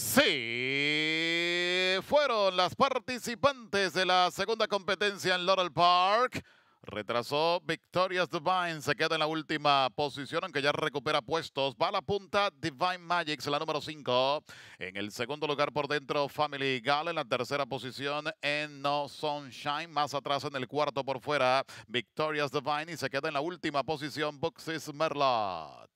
Sí, fueron las participantes de la segunda competencia en Laurel Park. Retrasó Victoria's Divine, se queda en la última posición, aunque ya recupera puestos. Va a la punta Divine Magics, la número 5. En el segundo lugar por dentro, Family Gal. En la tercera posición, en No Sunshine. Más atrás en el cuarto por fuera, Victoria's Divine. Y se queda en la última posición, Boxes Merlot.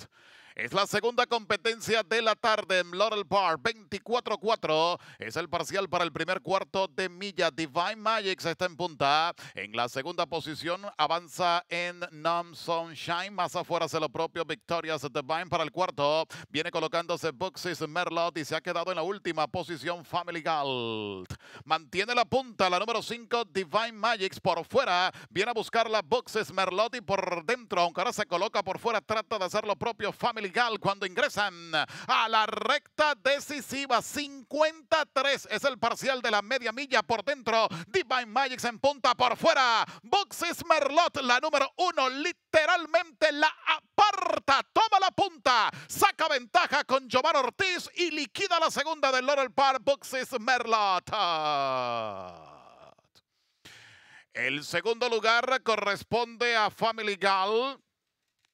Es la segunda competencia de la tarde en Laurel Park. 24-4 es el parcial para el primer cuarto de milla. Divine Magics está en punta. En la segunda posición avanza en Nam Sunshine. Más afuera se lo propio Victoria's Divine para el cuarto. Viene colocándose Boxes Merlot y se ha quedado en la última posición Family Gold. Mantiene la punta la número 5 Divine Magics por fuera. Viene a buscar la Merlot y por dentro, aunque ahora se coloca por fuera, trata de hacer lo propio Family cuando ingresan a la recta decisiva. 53 es el parcial de la media milla por dentro. Divine Magic en punta por fuera. Boxes Merlot, la número uno, literalmente la aparta. Toma la punta, saca ventaja con Giovanni Ortiz y liquida la segunda de Laurel Park. Boxes Merlot. El segundo lugar corresponde a Family Gal.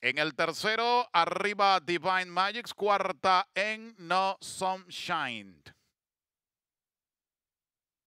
En el tercero, arriba Divine Magics. Cuarta en No Sunshine.